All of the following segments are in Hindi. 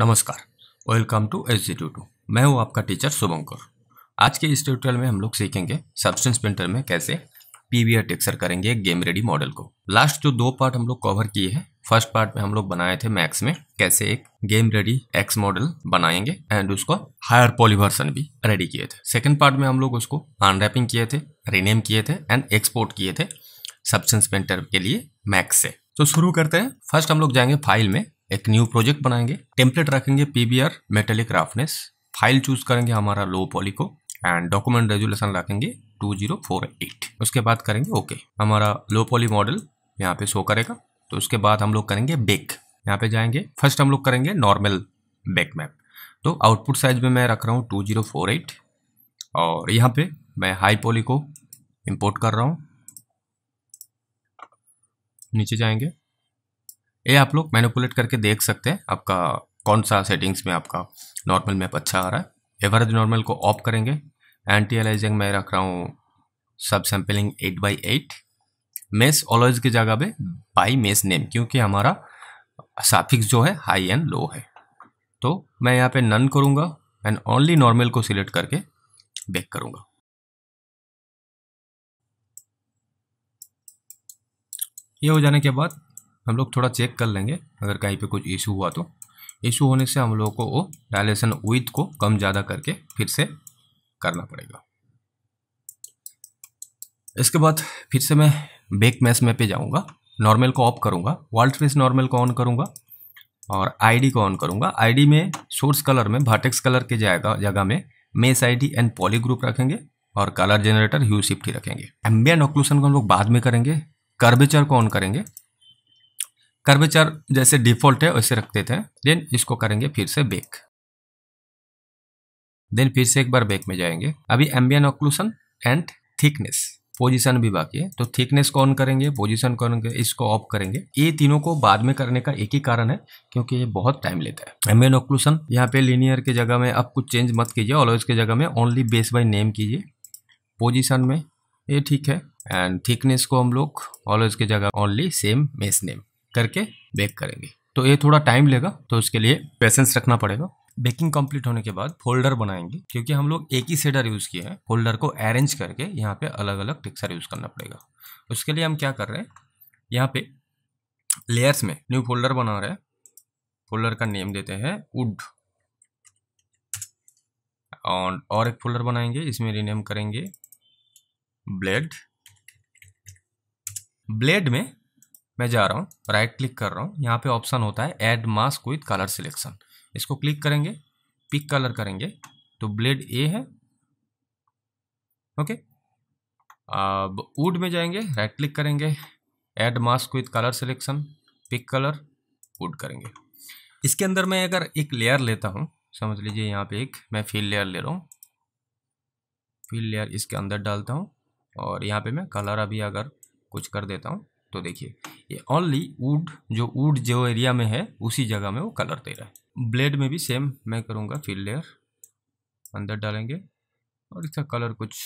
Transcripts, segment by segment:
नमस्कार welcome to S G two two मैं हूँ आपका टीचर शुभंकर आज के इस ट्यूटोरियल में हम लोग सीखेंगे सब्सटेंस प्रिंटर में कैसे पी वी टेक्सर करेंगे एक गेम रेडी मॉडल को लास्ट जो दो पार्ट हम लोग कवर किए हैं फर्स्ट पार्ट में हम लोग बनाए थे मैक्स में कैसे एक गेम रेडी एक्स मॉडल बनाएंगे एंड उसको हायर पॉलीवर्सन भी रेडी किए थे सेकेंड पार्ट में हम लोग उसको अनरैपिंग किए थे रीनेम किए थे एंड एक्सपोर्ट किए थे सब्सटेंस प्रिंटर के लिए मैक्स से तो शुरू करते हैं फर्स्ट हम लोग जाएंगे फाइल में एक न्यू प्रोजेक्ट बनाएंगे टेम्पलेट रखेंगे PBR metallic roughness file choose करेंगे हमारा लो पॉली को एंड डॉक्यूमेंट रेजुलेशन रखेंगे 2048 उसके बाद करेंगे ओके okay. हमारा लो पॉली मॉडल यहाँ पे शो करेगा तो उसके बाद हम लोग करेंगे बेक यहाँ पे जाएंगे फर्स्ट हम लोग करेंगे नॉर्मल बेक मैप तो आउटपुट साइज में मैं रख रहा हूँ एट और यहाँ पे मैं हाई पॉली को इम्पोर्ट कर रहा हूँ नीचे जाएंगे ये आप लोग मैनिपुलेट करके देख सकते हैं आपका कौन सा सेटिंग्स में आपका नॉर्मल मैप अच्छा आ रहा है एवरेज नॉर्मल को ऑफ करेंगे एंटी एलाइजिंग मैं रख रहा हूँ subsampling eight by eight mesh always की जगह पे बाई मेस नेम क्योंकि हमारा साफिक्स जो है हाई एंड लो है तो मैं यहाँ पे नन करूँगा एंड ओनली नॉर्मल को सिलेक्ट करके बैक करूँगा ये हो जाने के बाद हम लोग थोड़ा चेक कर लेंगे अगर कहीं पे कुछ इशू हुआ तो इशू होने से हम लोग को वो डायलेशन विथ को कम ज़्यादा करके फिर से करना पड़ेगा इसके बाद फिर से मैं बेक मैस में पे जाऊँगा नॉर्मल को ऑफ करूँगा वॉल्ट फेस नॉर्मल को ऑन करूँगा और आईडी को ऑन करूँगा आईडी में सोर्स कलर में भाटेक्स कलर के जाएगा जगह में mesh ID and poly group रखेंगे और कलर जनरेटर ह्यू शिफ्ट ही रखेंगे एम्बियन ऑक्लूशन को हम लोग बाद में करेंगे कर्बेचर को ऑन करेंगे कर्मचार जैसे डिफॉल्ट है वैसे रख देते हैं देन इसको करेंगे फिर से बेक देन फिर से एक बार बेक में जाएंगे अभी ambient occlusion and thickness position भी बाकी है तो थिकनेस कौन करेंगे पोजीशन कौन करेंगे इसको ऑफ करेंगे ये तीनों को बाद में करने का एक ही कारण है क्योंकि ये बहुत टाइम लेता है एम्बियन ऑक्लूसन यहाँ पे लीनियर के जगह में अब कुछ चेंज मत कीजिए ऑलवेज के जगह में ओनली बेस बाई नेम कीजिए पोजिशन में ये ठीक है एंड थिकनेस को हम लोग ऑलवेज के जगह ओनली सेम मेस नेम करके बेक करेंगे तो ये थोड़ा टाइम लेगा तो उसके लिए पेशेंस रखना पड़ेगा बेकिंग कंप्लीट होने के बाद फोल्डर बनाएंगे क्योंकि हम लोग एक ही सेडर यूज़ किए हैं फोल्डर को अरेंज करके यहाँ पे अलग अलग टिक्सर यूज़ करना पड़ेगा उसके लिए हम क्या कर रहे हैं यहाँ पे लेयर्स में न्यू फोल्डर बना रहे हैं फोल्डर का नेम देते हैं वुड और और एक फोल्डर बनाएंगे इसमें रीनेम करेंगे ब्लेड ब्लेड में मैं जा रहा हूँ राइट क्लिक कर रहा हूँ यहाँ पे ऑप्शन होता है add mask with colour selection इसको क्लिक करेंगे पिक कलर करेंगे तो ब्लेड ए है ओके अब वुड में जाएंगे राइट क्लिक करेंगे add mask with colour selection pick colour wood करेंगे इसके अंदर मैं अगर एक लेयर लेता हूँ समझ लीजिए यहाँ पे एक मैं फील लेयर ले रहा हूँ फील लेयर इसके अंदर डालता हूँ और यहाँ पे मैं कलर अभी अगर कुछ कर देता हूँ तो देखिए ये ओनली वुड जो वुड जो एरिया में है उसी जगह में वो कलर दे रहा है ब्लेड में भी सेम मैं करूँगा फिल लेयर अंदर डालेंगे और इसका कलर कुछ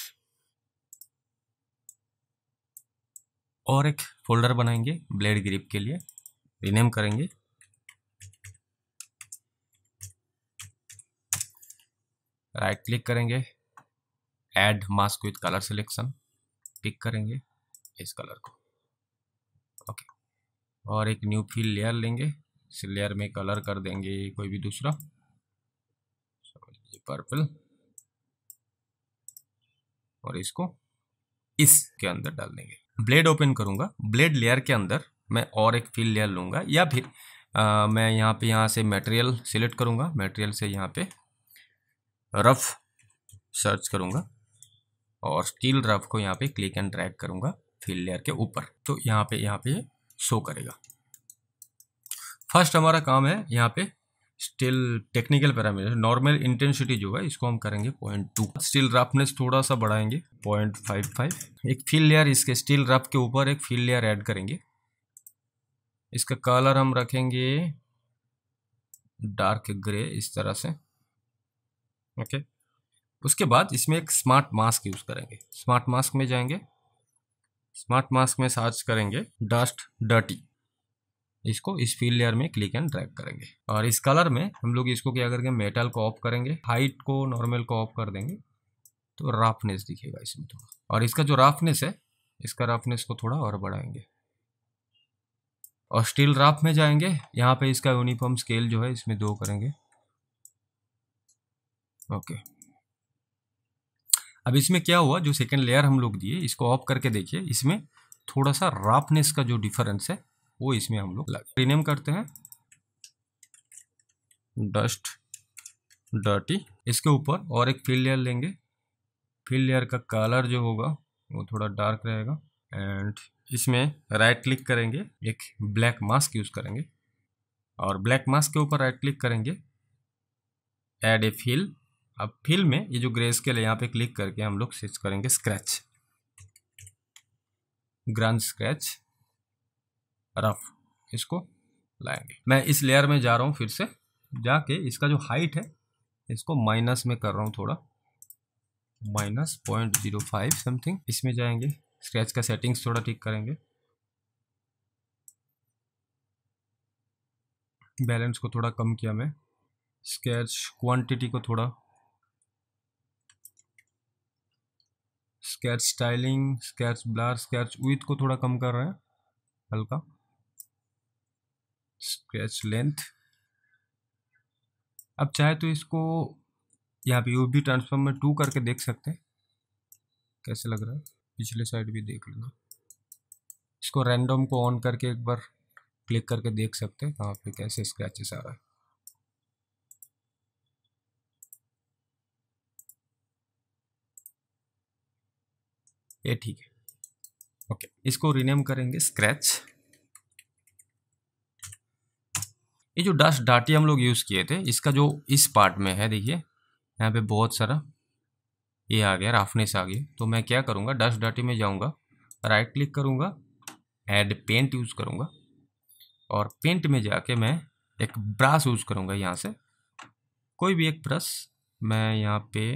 और एक फोल्डर बनाएंगे ब्लेड ग्रिप के लिए रिनेम करेंगे राइट क्लिक करेंगे add mask with colour selection click करेंगे इस कलर को और एक न्यू फिल लेयर लेंगे इस लेयर में कलर कर देंगे कोई भी दूसरा पर्पल और इसको इसके अंदर डाल देंगे ब्लेड ओपन करूंगा ब्लेड लेयर के अंदर मैं और एक फिल लेयर लूंगा या फिर आ, मैं यहाँ पे यहाँ से मटेरियल सिलेक्ट करूंगा मटेरियल से यहाँ पे रफ सर्च करूंगा और स्टील रफ को यहाँ पे क्लिक एंड ड्रैग करूंगा फिल लेयर के ऊपर तो यहाँ पे यहाँ पे शो करेगा फर्स्ट हमारा काम है यहाँ पे steel technical parameter normal intensity जो है इसको हम करेंगे पॉइंट टू स्टिल रफनेस थोड़ा सा बढ़ाएंगे पॉइंट फाइव फाइव एक फील लेयर इसके स्टिल रफ के ऊपर एक फील लेयर ऐड करेंगे इसका कलर हम रखेंगे डार्क ग्रे इस तरह से ओके okay. उसके बाद इसमें एक स्मार्ट मास्क यूज़ करेंगे स्मार्ट मास्क में जाएंगे स्मार्ट मास्क में सर्च करेंगे डस्ट डर्टी इसको इस फील लेयर में क्लिक एंड ड्रैग करेंगे और इस कलर में हम लोग इसको क्या करके मेटल को ऑफ करेंगे हाइट को नॉर्मल को ऑफ कर देंगे तो राफनेस दिखेगा इसमें थोड़ा और इसका जो राफनेस है इसका राफनेस को थोड़ा और बढ़ाएंगे और स्टील राफ में जाएंगे यहाँ पे इसका यूनिफॉर्म स्केल जो है इसमें दो करेंगे ओके अब इसमें क्या हुआ जो सेकेंड लेयर हम लोग दिए इसको ऑफ करके देखिए इसमें थोड़ा सा राफनेस का जो डिफरेंस है वो इसमें हम लोग रिनेम करते हैं डस्ट डर्टी इसके ऊपर और एक फील्ड लेयर लेंगे फील्ड लेयर का कलर जो होगा वो थोड़ा डार्क रहेगा एंड इसमें राइट क्लिक करेंगे एक ब्लैक मास्क यूज़ करेंगे और ब्लैक मास्क के ऊपर राइट क्लिक करेंगे एड ए फील अब फिल में ये जो ग्रे स्केल है यहाँ पे क्लिक करके हम लोग सर्च करेंगे स्क्रैच ग्रांड स्क्रैच रफ इसको लाएंगे मैं इस लेयर में जा रहा हूँ फिर से जाके इसका जो हाइट है इसको माइनस में कर रहा हूँ थोड़ा minus point zero five something इसमें जाएंगे स्क्रैच का सेटिंग्स थोड़ा ठीक करेंगे बैलेंस को थोड़ा कम किया मैं स्केच क्वांटिटी को थोड़ा sketch styling sketch blur sketch with को थोड़ा कम कर रहे हैं हल्का स्केच लेंथ अब चाहे तो इसको यहाँ पे यू भी ट्रांसफॉर्म में टू करके देख सकते हैं कैसे लग रहा है पिछले साइड भी देख लेना इसको रैंडम को ऑन करके एक बार क्लिक करके देख सकते हैं कहाँ पे कैसे स्क्रैचेस आ रहा है ये ठीक है ओके इसको रिनेम करेंगे स्क्रैच ये जो डस्ट डाटी हम लोग यूज़ किए थे इसका जो इस पार्ट में है देखिए यहाँ पे बहुत सारा ये आ गया राफनेस आ गया तो मैं क्या करूँगा डस्ट डाटी में जाऊँगा राइट क्लिक करूँगा एड पेंट यूज़ करूँगा और पेंट में जाके मैं एक ब्रश यूज़ करूँगा यहाँ से कोई भी एक ब्रश मैं यहाँ पे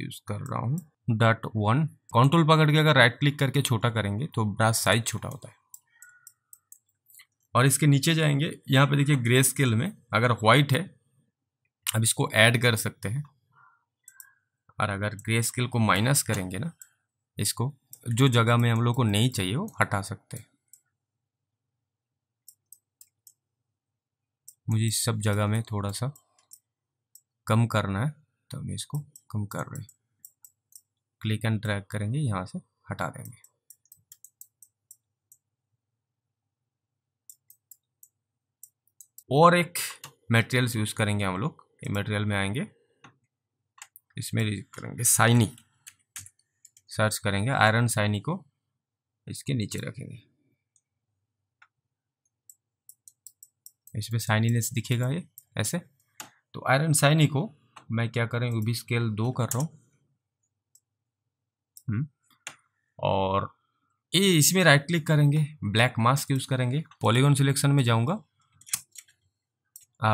यूज़ कर रहा हूँ डॉट वन कंट्रोल पकड़ के अगर राइट क्लिक करके छोटा करेंगे तो ब्रश साइज छोटा होता है और इसके नीचे जाएंगे यहाँ पे देखिए ग्रे स्केल में अगर व्हाइट है अब इसको ऐड कर सकते हैं और अगर ग्रे स्केल को माइनस करेंगे ना इसको जो जगह में हम लोग को नहीं चाहिए वो हटा सकते हैं मुझे इस सब जगह में थोड़ा सा कम करना है तो मैं इसको कम कर रहे हैं क्लिक एंड ड्रैग करेंगे यहाँ से हटा देंगे और एक मटेरियल्स यूज़ करेंगे हम लोग ये मटेरियल में आएंगे इसमें करेंगे साइनी सर्च करेंगे आयरन साइनी को इसके नीचे रखेंगे इसमें साइनीनेस दिखेगा ये ऐसे तो आयरन साइनी को मैं क्या करें भी स्केल दो कर रहा हूँ हम्म, और ये इसमें राइट क्लिक करेंगे ब्लैक मास्क यूज़ करेंगे पॉलीगॉन सिलेक्शन में जाऊंगा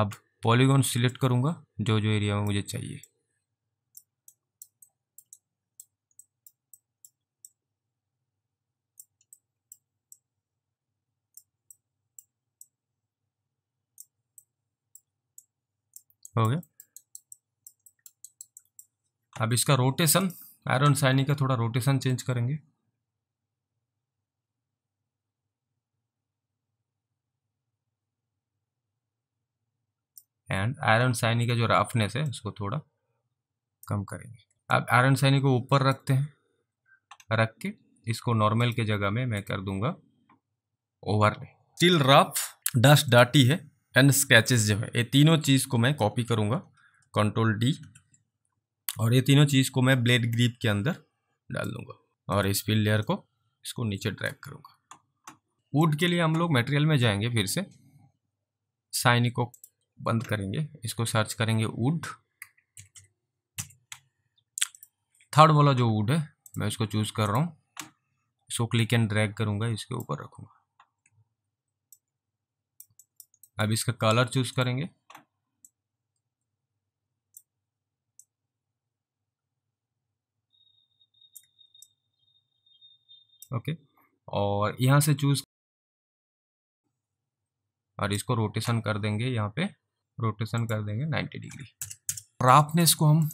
अब पॉलीगॉन सिलेक्ट करूंगा जो जो एरिया में मुझे चाहिए हो गया अब इसका रोटेशन आयरन साइनी का थोड़ा रोटेशन चेंज करेंगे एंड आयरन साइनी का जो राफनेस है उसको थोड़ा कम करेंगे अब आयरन साइनी को ऊपर रखते हैं रख के इसको नॉर्मल के जगह में मैं कर दूंगा ओवरले स्टिल रफ डस्ट डाटी है एंड स्क्रैचेस जो है ये तीनों चीज़ को मैं कॉपी करूंगा कंट्रोल डी और ये तीनों चीज़ को मैं ब्लेड ग्रीप के अंदर डाल दूंगा और इस फील लेयर को इसको नीचे ड्रैग करूँगा वुड के लिए हम लोग मटेरियल में जाएंगे फिर से साइनी को बंद करेंगे इसको सर्च करेंगे वुड थर्ड वाला जो वुड है मैं इसको चूज़ कर रहा हूँ इसको क्लिक एंड ड्रैग करूँगा इसके ऊपर रखूँगा अब इसका कलर चूज़ करेंगे और यहाँ से चूज़ और इसको रोटेशन कर देंगे यहाँ पे रोटेशन कर देंगे 90 डिग्री राफनेस को हम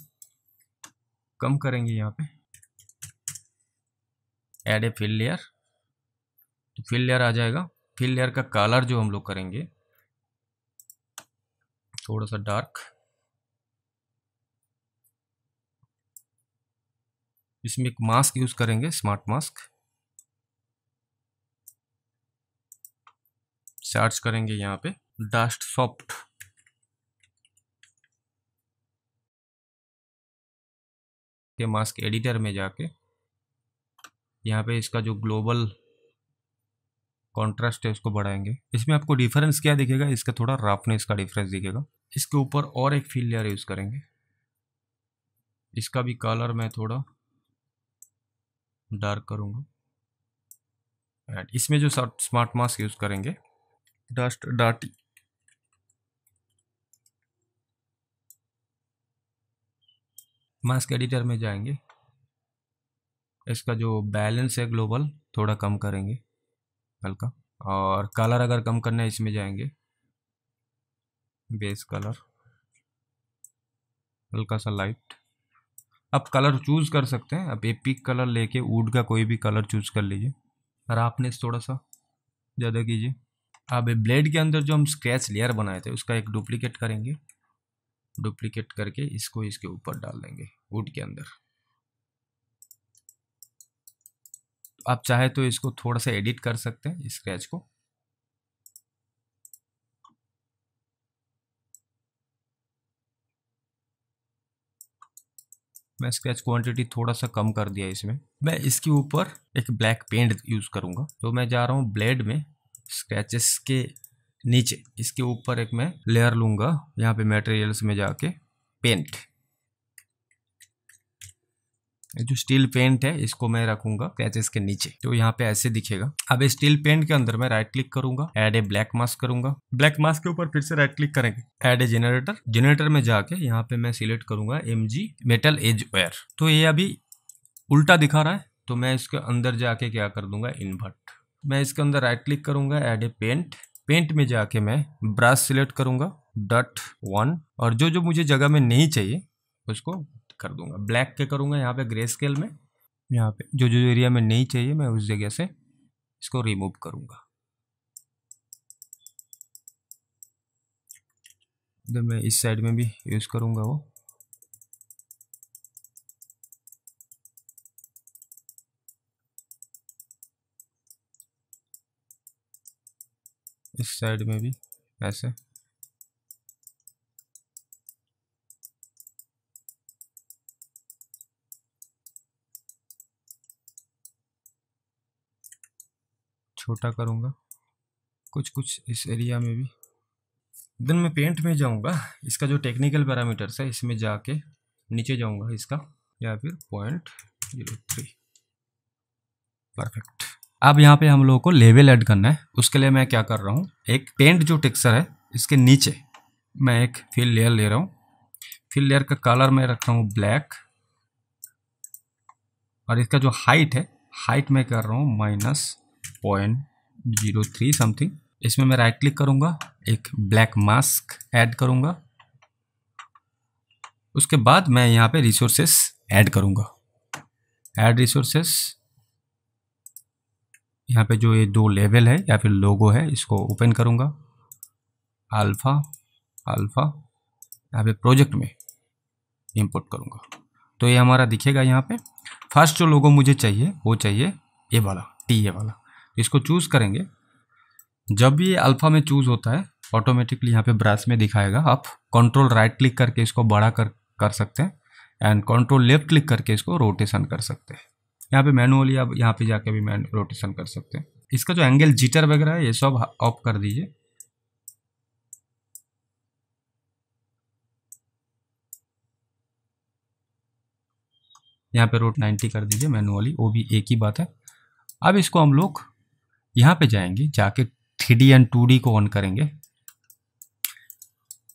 कम करेंगे यहाँ पे एड ए फिल लेयर तो फिल लेयर आ जाएगा फिल लेयर का कलर जो हम लोग करेंगे थोड़ा सा डार्क इसमें एक मास्क यूज़ करेंगे स्मार्ट मास्क सर्च करेंगे यहाँ पे डस्ट सॉफ्ट के मास्क एडिटर में जाके यहाँ पे इसका जो ग्लोबल कॉन्ट्रास्ट है उसको बढ़ाएंगे इसमें आपको डिफरेंस क्या दिखेगा इसका थोड़ा राफनेस का डिफरेंस दिखेगा इसके ऊपर और एक फील लेयर यूज़ करेंगे इसका भी कलर मैं थोड़ा डार्क करूँगा एंड इसमें जो स्मार्ट मास्क यूज़ करेंगे डस्ट डाटी मास्क एडिटर में जाएंगे इसका जो बैलेंस है ग्लोबल थोड़ा कम करेंगे हल्का और कलर अगर कम करना है इसमें जाएंगे बेस कलर हल्का सा लाइट आप कलर चूज़ कर सकते हैं आप ये पिक कलर लेके वुड का कोई भी कलर चूज़ कर लीजिए और इस थोड़ा सा ज़्यादा कीजिए अब ब्लेड के अंदर जो हम स्क्रैच लेयर बनाए थे उसका एक डुप्लीकेट करेंगे डुप्लीकेट करके इसको इसके ऊपर डाल देंगे वुड के अंदर आप चाहे तो इसको थोड़ा सा एडिट कर सकते हैं स्क्रैच को मैं स्क्रैच क्वांटिटी थोड़ा सा कम कर दिया इसमें मैं इसके ऊपर एक ब्लैक पेंट यूज़ करूंगा तो मैं जा रहा हूँ ब्लेड में स्क्रैचेस के नीचे इसके ऊपर एक मैं लेयर लूंगा यहाँ पे मटेरियल्स में जाके पेंट जो स्टील पेंट है इसको मैं रखूंगा स्क्रैचेस के नीचे तो यहाँ पे ऐसे दिखेगा अब स्टील पेंट के अंदर मैं राइट क्लिक करूंगा एड ए ब्लैक मास्क करूंगा ब्लैक मास्क के ऊपर फिर से राइट क्लिक करेंगे एड ए जनरेटर जनरेटर में जाके यहाँ पे मैं सिलेक्ट करूंगा M G metal edge wear तो ये अभी उल्टा दिखा रहा है तो मैं इसके अंदर जाके क्या कर दूंगा इन्वर्ट मैं इसके अंदर राइट क्लिक करूंगा एड ए पेंट पेंट में जाके मैं ब्रश सिलेक्ट करूंगा डट वन और जो जो मुझे जगह में नहीं चाहिए उसको कर दूंगा ब्लैक के करूंगा यहाँ पे ग्रे स्केल में यहाँ पे जो जो एरिया में नहीं चाहिए मैं उस जगह से इसको रिमूव करूँगा तो मैं इस साइड में भी यूज़ करूँगा वो इस साइड में भी ऐसे छोटा करूँगा कुछ कुछ इस एरिया में भी दिन मैं पेंट में जाऊंगा इसका जो टेक्निकल पैरामीटर्स है इसमें जाके नीचे जाऊँगा इसका या फिर पॉइंट जीरो थ्री परफेक्ट अब यहाँ पे हम लोगों को लेवल ऐड करना है उसके लिए मैं क्या कर रहा हूँ एक पेंट जो टेक्सचर है इसके नीचे मैं एक फिल लेयर ले रहा हूँ फिल लेयर का कलर मैं रख रहा हूँ ब्लैक और इसका जो हाइट है हाइट मैं कर रहा हूँ minus point zero three something इसमें मैं राइट क्लिक करूँगा एक ब्लैक मास्क ऐड करूँगा उसके बाद मैं यहाँ पे रिसोर्सेस ऐड करूँगा ऐड रिसोर्सेस यहाँ पे जो ये दो लेवल है या फिर लोगो है इसको ओपन करूँगा अल्फ़ा अल्फ़ा यहाँ पे प्रोजेक्ट में इंपोर्ट करूँगा तो ये हमारा दिखेगा यहाँ पे फर्स्ट जो लोगो मुझे चाहिए वो चाहिए ये वाला टी ए वाला तो इसको चूज़ करेंगे जब भी ये अल्फ़ा में चूज़ होता है ऑटोमेटिकली यहाँ पे ब्रास में दिखाएगा आप कंट्रोल राइट क्लिक करके इसको बड़ा कर कर सकते हैं एंड कंट्रोल लेफ्ट क्लिक करके इसको रोटेशन कर सकते हैं यहाँ पे मैनुअली आप यहाँ पे जाके भी मैन रोटेशन कर सकते हैं इसका जो एंगल जीटर वगैरह है ये सब ऑफ कर दीजिए यहाँ पे रोट 90 कर दीजिए मैनुअली वो भी एक ही बात है अब इसको हम लोग यहाँ पे जाएंगे जाके थ्री एंड टू को ऑन करेंगे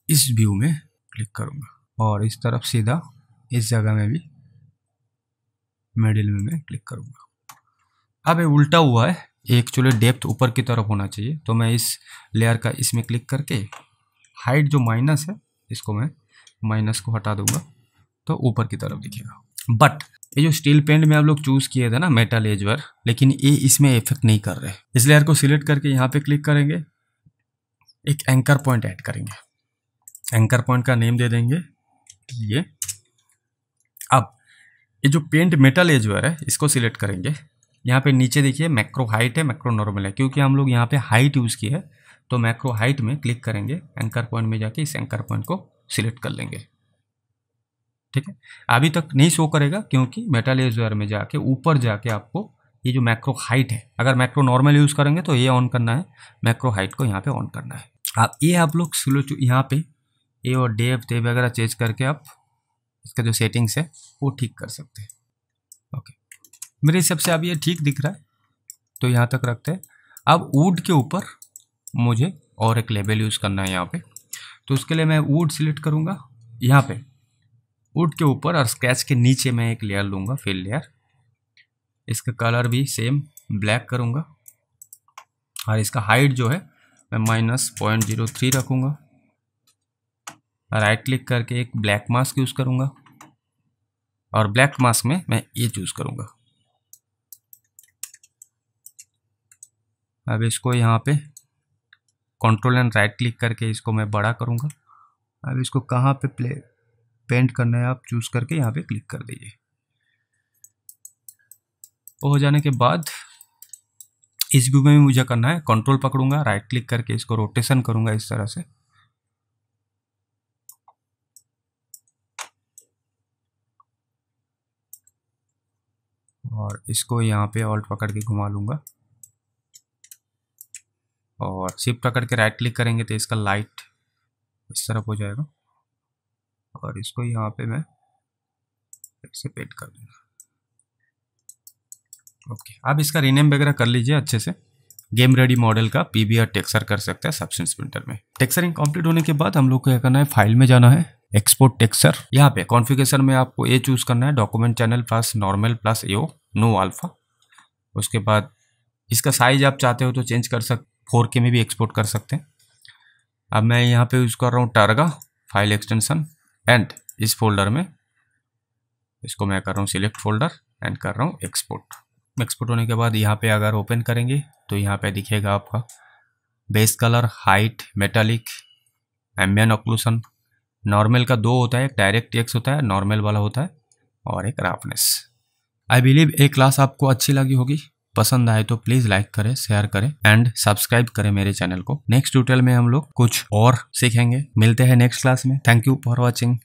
इस व्यू में क्लिक करूँगा और इस तरफ सीधा इस जगह में भी मिडिल में मैं क्लिक करूँगा अब ये उल्टा हुआ है एक्चुअली डेप्थ ऊपर की तरफ होना चाहिए तो मैं इस लेयर का इसमें क्लिक करके हाइट जो माइनस है इसको मैं माइनस को हटा दूंगा तो ऊपर की तरफ दिखेगा बट ये जो स्टील पेंट में आप लोग चूज़ किए थे ना मेटल एजवर लेकिन ये इसमें इफेक्ट नहीं कर रहे इस लेयर को सिलेक्ट करके यहाँ पे क्लिक करेंगे एक एंकर पॉइंट ऐड करेंगे एंकर पॉइंट का नेम दे देंगे ये ये जो पेंट मेटल है जो है इसको सिलेक्ट करेंगे यहाँ पे नीचे देखिए मैक्रो हाइट है मैक्रो नॉर्मल है क्योंकि हम लोग यहाँ पे हाइट यूज़ की है तो मैक्रो हाइट में क्लिक करेंगे एंकर पॉइंट में जाके इस एंकर पॉइंट को सिलेक्ट कर लेंगे ठीक है अभी तक नहीं शो करेगा क्योंकि मेटल एजर में जाके ऊपर जाके आपको ये जो मैक्रो हाइट है अगर मैक्रो नॉर्मल यूज़ करेंगे तो ये ऑन करना है मैक्रो हाइट को यहाँ पर ऑन करना है आप ये आप लोग यहाँ पर ए और डेप टे वगैरह चेंज करके आप इसका जो सेटिंग्स है वो ठीक कर सकते हैं ओके मेरे हिसाब से अब ये ठीक दिख रहा है तो यहाँ तक रखते हैं अब वूड के ऊपर मुझे और एक लेबल यूज़ करना है यहाँ पे तो उसके लिए मैं वूड सिलेक्ट करूँगा यहाँ पे वूड के ऊपर और स्केच के नीचे मैं एक लेयर लूँगा फिल लेयर इसका कलर भी सेम ब्लैक करूँगा और इसका हाइट जो है मैं माइनस पॉइंट जीरो थ्री रखूँगा राइट क्लिक करके एक ब्लैक मास्क यूज़ करूँगा और ब्लैक मास्क में मैं ये चूज़ करूँगा अब इसको यहाँ पे कंट्रोल एंड राइट क्लिक करके इसको मैं बड़ा करूँगा अब इसको कहाँ पे प्ले पेंट करना है आप चूज़ करके यहाँ पे क्लिक कर दीजिए तो हो जाने के बाद इस व्यू में भी मुझे करना है कंट्रोल पकड़ूंगा राइट क्लिक करके इसको रोटेशन करूँगा इस तरह से और इसको यहाँ पे ऑल्ट पकड़ के घुमा लूँगा और सिप पकड़ के राइट क्लिक करेंगे तो इसका लाइट इस तरफ हो जाएगा और इसको यहाँ पे मैं से पेंट कर दूँगा ओके आप इसका रीनेम वगैरह कर लीजिए अच्छे से गेम रेडी मॉडल का पी बी टेक्सर कर सकते हैं सब्सटेंस प्रिंटर में टेक्सरिंग कंप्लीट होने के बाद हम लोग को क्या करना है फाइल में जाना है एक्सपोर्ट टेक्सर यहाँ पे कॉन्फ़िगरेशन में आपको ये चूज़ करना है document channel plus normal plus AO no alpha उसके बाद इसका साइज़ आप चाहते हो तो चेंज कर सक फोर के में भी एक्सपोर्ट कर सकते हैं अब मैं यहाँ पे यूज़ कर रहा हूँ टारगा फाइल एक्सटेंशन एंड इस फोल्डर में इसको मैं कर रहा हूँ सिलेक्ट फोल्डर एंड कर रहा हूँ एक्सपोर्ट एक्सपोर्ट होने के बाद यहाँ पे अगर ओपन करेंगे तो यहाँ पे दिखेगा आपका base colour height metallic ambient occlusion normal का दो होता है एक डायरेक्ट एक्स होता है नॉर्मल वाला होता है और एक राफनेस आई बिलीव ये क्लास आपको अच्छी लगी होगी पसंद आए तो प्लीज लाइक करें शेयर करें एंड सब्सक्राइब करें मेरे चैनल को नेक्स्ट ट्यूटोरियल में हम लोग कुछ और सीखेंगे मिलते हैं नेक्स्ट क्लास में थैंक यू फॉर वॉचिंग